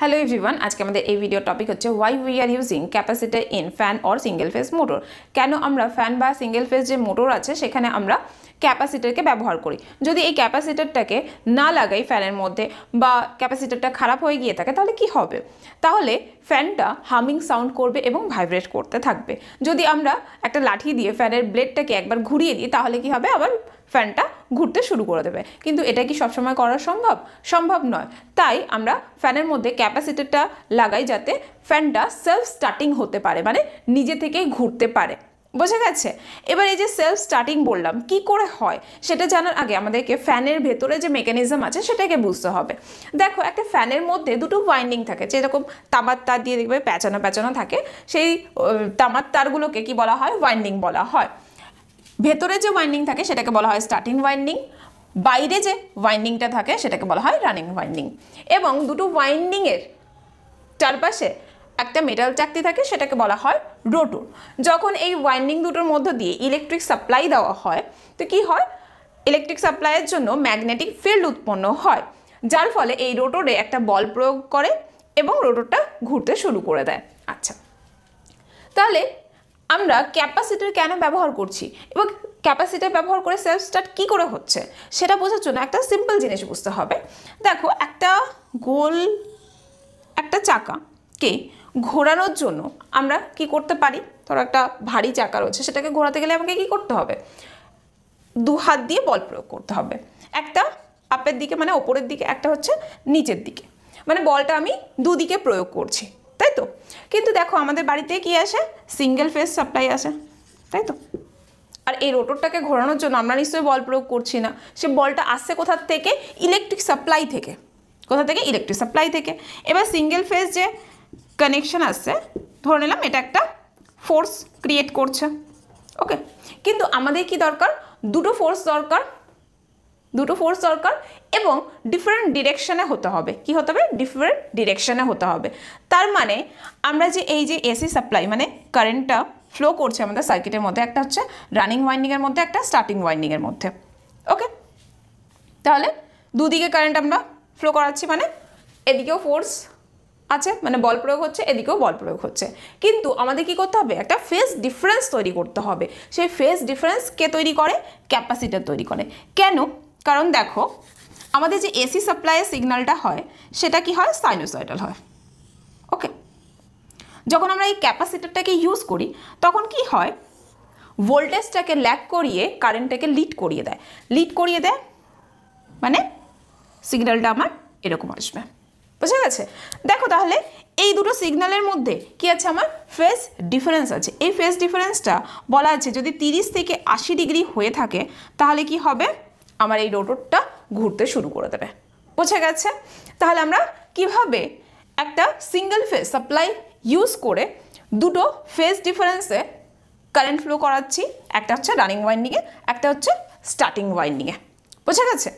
hello everyone আজকে আমাদের এই ভিডিও টপিক হচ্ছে why we are using capacitor in fan or single phase motor কেন আমরা ফ্যান বা সিঙ্গেল ফেস যে মোটর আছে সেখানে আমরা ক্যাপাসিটারকে ব্যবহার করি যদি এই ক্যাপাসিটারটাকে না লাগাই ফ্যানের মধ্যে বা ক্যাপাসিটারটা খারাপ হয়ে গিয়ে থাকে তাহলে কি হবে তাহলে ফ্যানটা হামিং সাউন্ড করবে এবং ভাইব্রেট করতে থাকবে যদি আমরা একটা লাঠি দিয়ে ফ্যানের ব্লেডটাকে একবার ঘুরিয়ে দিই তাহলে কি হবে আবার ফ্যানটা ঘুরতে শুরু করে দেবে কিন্তু এটা কি সবসময় করা সম্ভব সম্ভব নয় তাই আমরা ফ্যানের মধ্যে ক্যাপাসিটিটা লাগাই যাতে ফ্যানটা সেলফ স্টার্টিং হতে পারে মানে নিজে থেকেই ঘুরতে পারে বোঝা গেছে এবার এই যে সেলফ স্টার্টিং বললাম কি করে হয় সেটা জানার আগে আমাদেরকে ফ্যানের ভেতরে যে মেকানিজম আছে সেটাকে বুঝতে হবে দেখো একটা ফ্যানের মধ্যে দুটো ওয়াইন্ডিং থাকে যেরকম তামার তার দিয়ে দেখবে প্যাঁচানো প্যাঁচানো থাকে সেই তামার তারগুলোকে কি বলা হয় ওয়াইন্ডিং বলা হয় ভেতরে যে ওয়াইন্ডিং থাকে সেটাকে বলা হয় স্টার্টিং ওয়াইন্ডিং বাইরে যে ওয়াইন্ডিংটা থাকে সেটাকে বলা হয় রানিং ওয়াইন্ডিং এবং দুটো ওয়াইন্ডিংয়ের চারপাশে একটা মেটাল চাকতি থাকে সেটাকে বলা হয় রোটুর যখন এই ওয়াইন্ডিং দুটোর মধ্য দিয়ে ইলেকট্রিক সাপ্লাই দেওয়া হয় তো কি হয় ইলেকট্রিক সাপ্লাইয়ের জন্য ম্যাগনেটিক ফিল্ড উৎপন্ন হয় যার ফলে এই রোটোরে একটা বল প্রয়োগ করে এবং রোটোরটা ঘুরতে শুরু করে দেয় আচ্ছা তাহলে আমরা ক্যাপাসিটার কেন ব্যবহার করছি এবং ক্যাপাসিটার ব্যবহার করে সেলফ স্টার্ট কী করে হচ্ছে সেটা বোঝার জন্য একটা সিম্পল জিনিস বুঝতে হবে দেখো একটা গোল একটা চাকাকে ঘোরানোর জন্য আমরা কি করতে পারি ধরো একটা ভারী চাকা রয়েছে সেটাকে ঘোরাতে গেলে আমাকে কি করতে হবে দু হাত দিয়ে বল প্রয়োগ করতে হবে একটা আপের দিকে মানে ওপরের দিকে একটা হচ্ছে নিচের দিকে মানে বলটা আমি দুদিকে প্রয়োগ করছি তাই তো কিন্তু দেখো আমাদের বাড়িতে কি আসে সিঙ্গেল ফেস সাপ্লাই আসে তাই তো আর এই রোটরটাকে ঘোরানোর জন্য আমরা নিশ্চয়ই বল প্রয়োগ করছি না সে বলটা আসছে কোথার থেকে ইলেকট্রিক সাপ্লাই থেকে কোথা থেকে ইলেকট্রিক সাপ্লাই থেকে এবার সিঙ্গেল ফেস যে কানেকশন আসছে ধরে নিলাম এটা একটা ফোর্স ক্রিয়েট করছে ওকে কিন্তু আমাদের কি দরকার দুটো ফোর্স দরকার দুটো ফোর্স দরকার এবং ডিফারেন্ট ডিরেকশানে হতে হবে কি হতে হবে ডিফারেন্ট ডিরেকশানে হতে হবে তার মানে আমরা যে এই যে এসি সাপ্লাই মানে কারেন্টটা ফ্লো করছে আমাদের সার্কিটের মধ্যে একটা হচ্ছে রানিং ওয়াইন্ডিংয়ের মধ্যে একটা স্টার্টিং ওয়াইন্ডিংয়ের মধ্যে ওকে তাহলে দুদিকে কারেন্ট আমরা ফ্লো করাচ্ছি মানে এদিকেও ফোর্স আছে মানে বল প্রয়োগ হচ্ছে এদিকেও বল প্রয়োগ হচ্ছে কিন্তু আমাদের কি করতে হবে একটা ফেস ডিফারেন্স তৈরি করতে হবে সেই ফেস ডিফারেন্স কে তৈরি করে ক্যাপাসিটার তৈরি করে কেন কারণ দেখো আমাদের যে এসি সাপ্লাইয়ের সিগনালটা হয় সেটা কি হয় সাইনোসয়েডাল হয় ওকে যখন আমরা এই ক্যাপাসিটারটাকে ইউজ করি তখন কি হয় ভোল্টেজটাকে ল্যাক করিয়ে কারেন্টটাকে লিড করিয়ে দেয় লিড করিয়ে দেয় মানে সিগনালটা আমার এরকম আসবে বুঝে গেছে দেখো তাহলে এই দুটো সিগনালের মধ্যে কি আছে আমার ফেস ডিফারেন্স আছে এই ফেস ডিফারেন্সটা বলা আছে যদি 30 থেকে আশি ডিগ্রি হয়ে থাকে তাহলে কি হবে আমার এই রোটরটা ঘুরতে শুরু করে দেবে বুঝে গেছে তাহলে আমরা কিভাবে একটা সিঙ্গেল ফেজ সাপ্লাই ইউজ করে দুটো ফেজ ডিফারেন্সে কারেন্ট ফ্লো করাচ্ছি একটা হচ্ছে রানিং ওয়াইন্ডিংয়ে একটা হচ্ছে স্টার্টিং ওয়াইন্ডিংয়ে বুঝে গেছে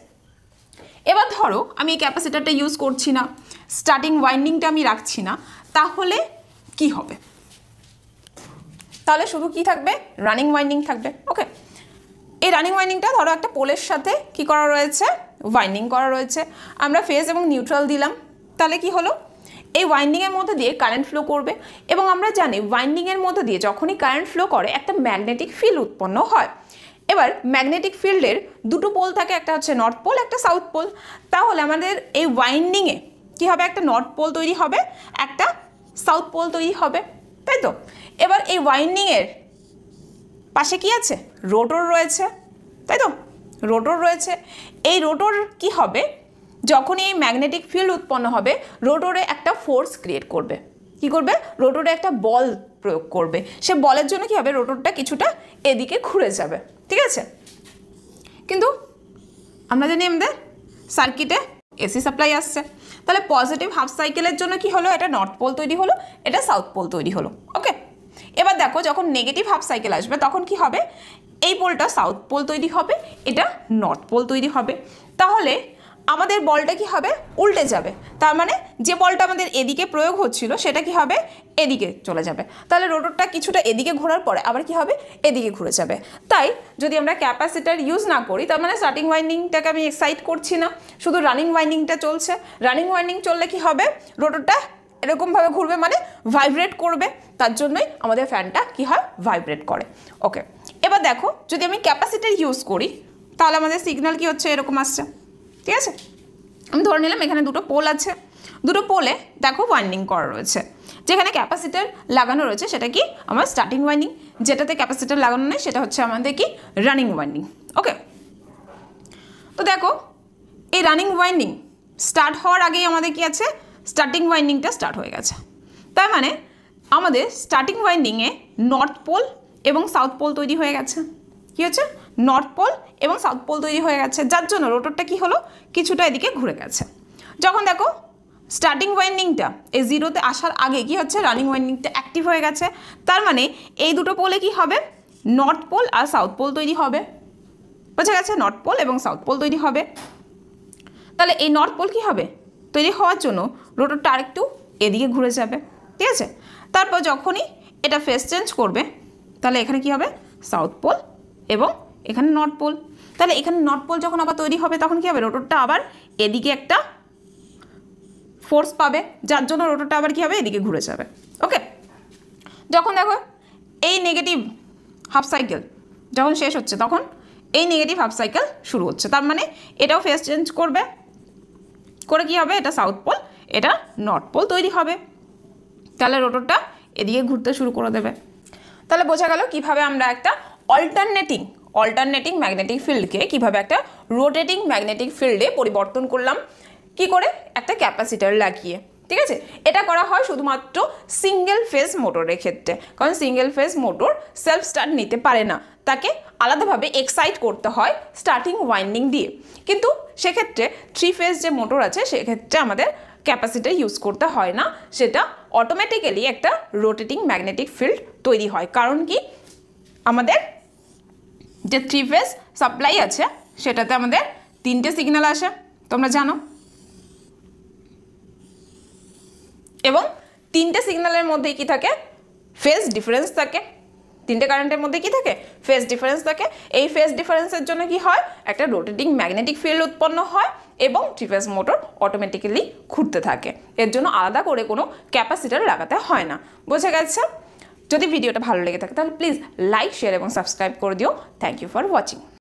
এবার ধরো আমি এই ক্যাপাসিটারটা ইউজ করছি না স্টার্টিং ওয়াইন্ডিংটা আমি রাখছি না তাহলে কি হবে তাহলে শুধু কি থাকবে রানিং ওয়াইন্ডিং থাকবে ওকে রানিং ওয়াইনিংটা ধরো একটা পোলের সাথে কি করা রয়েছে ওয়াইন্ডিং করা রয়েছে আমরা ফেজ এবং নিউট্রাল দিলাম তাহলে কি হলো এই ওয়াইন্ডিংয়ের মধ্যে দিয়ে কারেন্ট ফ্লো করবে এবং আমরা জানি ওয়াইন্ডিংয়ের মধ্যে দিয়ে যখনই কারেন্ট ফ্লো করে একটা ম্যাগনেটিক ফিল্ড উৎপন্ন হয় এবার ম্যাগনেটিক ফিল্ডের দুটো পোল থাকে একটা হচ্ছে নর্থ পোল একটা সাউথ পোল তাহলে আমাদের এই ওয়াইন্ডিংয়ে কি হবে একটা নর্থ পোল তৈরি হবে একটা সাউথ পোল তৈরি হবে তাই তো এবার এই ওয়াইন্ডিংয়ের পাশে কি আছে রোটর রয়েছে তাই তো রোটর রয়েছে এই রোটর কি হবে যখন এই ম্যাগনেটিক ফিল্ড উৎপন্ন হবে রোটরে একটা ফোর্স ক্রিয়েট করবে কি করবে রোটরে একটা বল প্রয়োগ করবে সে বলের জন্য কি হবে রোটরটা কিছুটা এদিকে ঘুরে যাবে ঠিক আছে কিন্তু আমরা জানি আমাদের সার্কিটে এসি সাপ্লাই আসছে তাহলে পজিটিভ হাফ সাইকেলের জন্য কি হলো এটা নর্থ পোল তৈরি হলো এটা সাউথ পোল তৈরি হলো ওকে দেখো যখন নেগেটিভ হাফ সাইকেল আসবে তখন কি হবে এই পোলটা সাউথ পোল তৈরি হবে এটা নর্থ পোল তৈরি হবে তাহলে আমাদের বলটা কি হবে উল্টে যাবে তার মানে যে বলটা আমাদের এদিকে প্রয়োগ হচ্ছিল সেটা কি হবে এদিকে চলে যাবে তাহলে রোটরটা কিছুটা এদিকে ঘোরার পরে আবার কি হবে এদিকে ঘুরে যাবে তাই যদি আমরা ক্যাপাসিটার ইউজ না করি তার মানে স্টার্টিং ওয়াইন্ডিংটাকে আমি এক্সাইট করছি না শুধু রানিং ওয়াইন্ডিংটা চলছে রানিং ওয়াইন্ডিং চললে কি হবে রোটরটা এরকমভাবে ঘুরবে মানে ভাইব্রেট করবে তার জন্যই আমাদের ফ্যানটা কী হয় ভাইব্রেট করে ওকে এবার দেখো যদি আমি ক্যাপাসিটার ইউজ করি তাহলে আমাদের সিগন্যাল কি হচ্ছে এরকম আসছে ঠিক আছে আমি ধরে নিলাম এখানে দুটো পোল আছে দুটো পোলে দেখো ওয়াইন্ডিং করা রয়েছে যেখানে ক্যাপাসিটার লাগানো রয়েছে সেটা কি আমার স্টার্টিং ওয়াইন্ডিং যেটাতে ক্যাপাসিটার লাগানো নেই সেটা হচ্ছে আমাদের কি রানিং ওয়াইন্ডিং ওকে তো দেখো এই রানিং ওয়াইন্ডিং স্টার্ট হওয়ার আগেই আমাদের কি আছে স্টার্টিং ওয়াইন্ডিংটা স্টার্ট হয়ে গেছে তার মানে আমাদের স্টার্টিং ওয়াইন্ডিংয়ে নর্থ পোল এবং সাউথ পোল তৈরি হয়ে গেছে কী হচ্ছে নর্থ পোল এবং সাউথ পোল তৈরি হয়ে গেছে যার জন্য রোটরটা কি হলো কিছুটা এদিকে ঘুরে গেছে যখন দেখো স্টার্টিং ওয়াইন্ডিংটা এই জিরোতে আসার আগে কি হচ্ছে রানিং ওয়াইন্ডিংটা অ্যাক্টিভ হয়ে গেছে তার মানে এই দুটো পোলে কি হবে নর্থ পোল আর সাউথ পোল তৈরি হবে বোঝা গেছে নর্থ পোল এবং সাউথ পোল তৈরি হবে তাহলে এই নর্থ পোল কি হবে তৈরি হওয়ার জন্য রোটরটা আরেকটু এদিকে ঘুরে যাবে ঠিক আছে তারপর যখনই এটা ফেস চেঞ্জ করবে তাহলে এখানে কি হবে সাউথ পোল এবং এখানে নর্থ পোল তাহলে এখানে নর্থ পোল যখন আবার তৈরি হবে তখন কী হবে রোটরটা আবার এদিকে একটা ফোর্স পাবে যার জন্য রোটরটা আবার কী হবে এদিকে ঘুরে যাবে ওকে যখন দেখো এই নেগেটিভ হাফ সাইকেল যখন শেষ হচ্ছে তখন এই নেগেটিভ হাফ সাইকেল শুরু হচ্ছে তার মানে এটাও ফেস চেঞ্জ করবে করে কি হবে এটা সাউথ পোল এটা নর্থ পোল তৈরি হবে তাহলে রোটরটা এদিকে ঘুরতে শুরু করে দেবে তাহলে বোঝা গেল কিভাবে আমরা একটা অল্টারনেটিং অল্টারনেটিং ম্যাগনেটিক ফিল্ডকে কিভাবে একটা রোটেটিং ম্যাগনেটিক ফিল্ডে পরিবর্তন করলাম কি করে একটা ক্যাপাসিটার লাগিয়ে ঠিক আছে এটা করা হয় শুধুমাত্র সিঙ্গেল ফেজ মোটরের ক্ষেত্রে কারণ single phase motor self start নিতে পারে না তাকে আলাদাভাবে এক্সাইট করতে হয় স্টার্টিং ওয়াইন্ডিং দিয়ে কিন্তু সেক্ষেত্রে থ্রি ফেজ যে মোটর আছে সেক্ষেত্রে আমাদের ক্যাপাসিটি ইউজ করতে হয় না সেটা অটোমেটিক্যালি একটা রোটেটিং ম্যাগনেটিক ফিল্ড তৈরি হয় কারণ কি আমাদের যে থ্রি ফেজ সাপ্লাই আছে সেটাতে আমাদের তিনটে সিগন্যাল আসে তোমরা জানো এবং তিনটে সিগন্যালের মধ্যে কি থাকে ফেস ডিফারেন্স থাকে তিনটে কারেন্টের মধ্যে কি থাকে ফেস ডিফারেন্স থাকে এই ফেস ডিফারেন্সের জন্য কি হয় একটা রোটেটিং ম্যাগনেটিক ফিল্ড উৎপন্ন হয় এবং ফেস মোটর অটোমেটিক্যালি ঘুরতে থাকে এর জন্য আলাদা করে কোনো ক্যাপাসিটার লাগাতে হয় না বোঝা গেছে যদি ভিডিওটা ভালো লেগে থাকে তাহলে প্লিজ লাইক শেয়ার এবং সাবস্ক্রাইব করে দিও থ্যাংক ইউ ফর ওয়াচিং